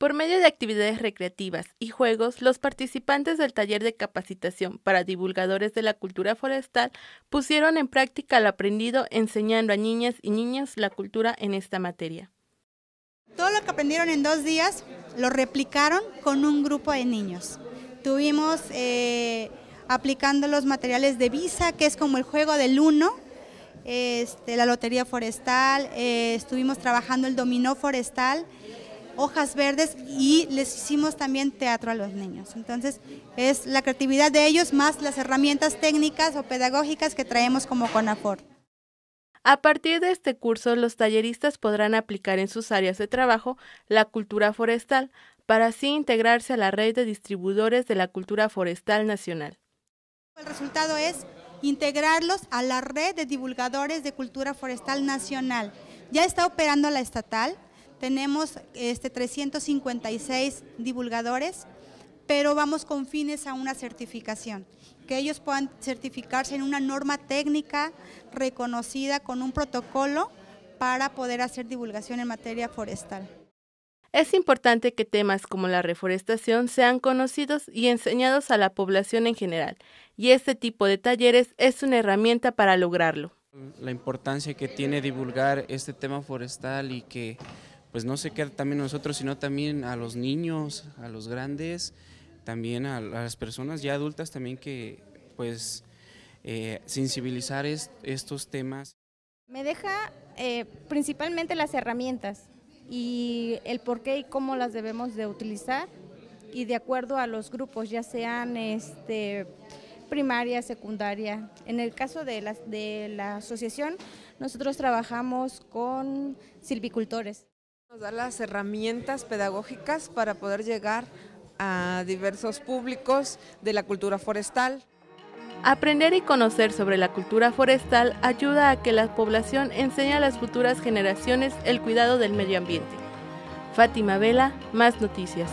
Por medio de actividades recreativas y juegos, los participantes del taller de capacitación para divulgadores de la cultura forestal pusieron en práctica lo aprendido enseñando a niñas y niños la cultura en esta materia. Todo lo que aprendieron en dos días lo replicaron con un grupo de niños. Tuvimos eh, aplicando los materiales de Visa, que es como el juego del uno, este, la lotería forestal, eh, estuvimos trabajando el dominó forestal hojas verdes y les hicimos también teatro a los niños. Entonces es la creatividad de ellos más las herramientas técnicas o pedagógicas que traemos como CONAFOR. A partir de este curso, los talleristas podrán aplicar en sus áreas de trabajo la cultura forestal para así integrarse a la red de distribuidores de la cultura forestal nacional. El resultado es integrarlos a la red de divulgadores de cultura forestal nacional. Ya está operando la estatal, tenemos este, 356 divulgadores, pero vamos con fines a una certificación, que ellos puedan certificarse en una norma técnica reconocida con un protocolo para poder hacer divulgación en materia forestal. Es importante que temas como la reforestación sean conocidos y enseñados a la población en general, y este tipo de talleres es una herramienta para lograrlo. La importancia que tiene divulgar este tema forestal y que pues no se queda también nosotros, sino también a los niños, a los grandes, también a, las personas ya adultas también que pues eh, sensibilizar estos temas. Me deja eh, principalmente las herramientas y el por qué y cómo las debemos de utilizar y de acuerdo a los grupos, ya sean este, primaria, secundaria. En el caso de la, de la asociación, nosotros trabajamos con silvicultores. Nos las herramientas pedagógicas para poder llegar a diversos públicos de la cultura forestal. Aprender y conocer sobre la cultura forestal ayuda a que la población enseñe a las futuras generaciones el cuidado del medio ambiente. Fátima Vela, más noticias.